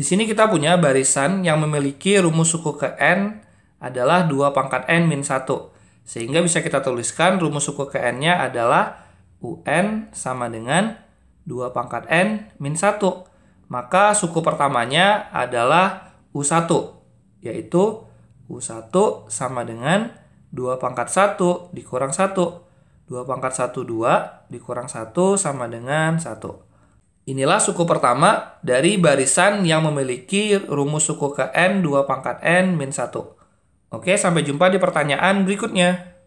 Di sini kita punya barisan yang memiliki rumus suku ke n adalah 2 pangkat n min 1. Sehingga bisa kita tuliskan rumus suku ke n-nya adalah un sama dengan 2 pangkat n min 1. Maka suku pertamanya adalah u1, yaitu u1 sama dengan 2 pangkat 1 dikurang 1. 2 pangkat 1, 2 dikurang 1 sama dengan 1. Inilah suku pertama dari barisan yang memiliki rumus suku ke N 2 pangkat N min 1. Oke, sampai jumpa di pertanyaan berikutnya.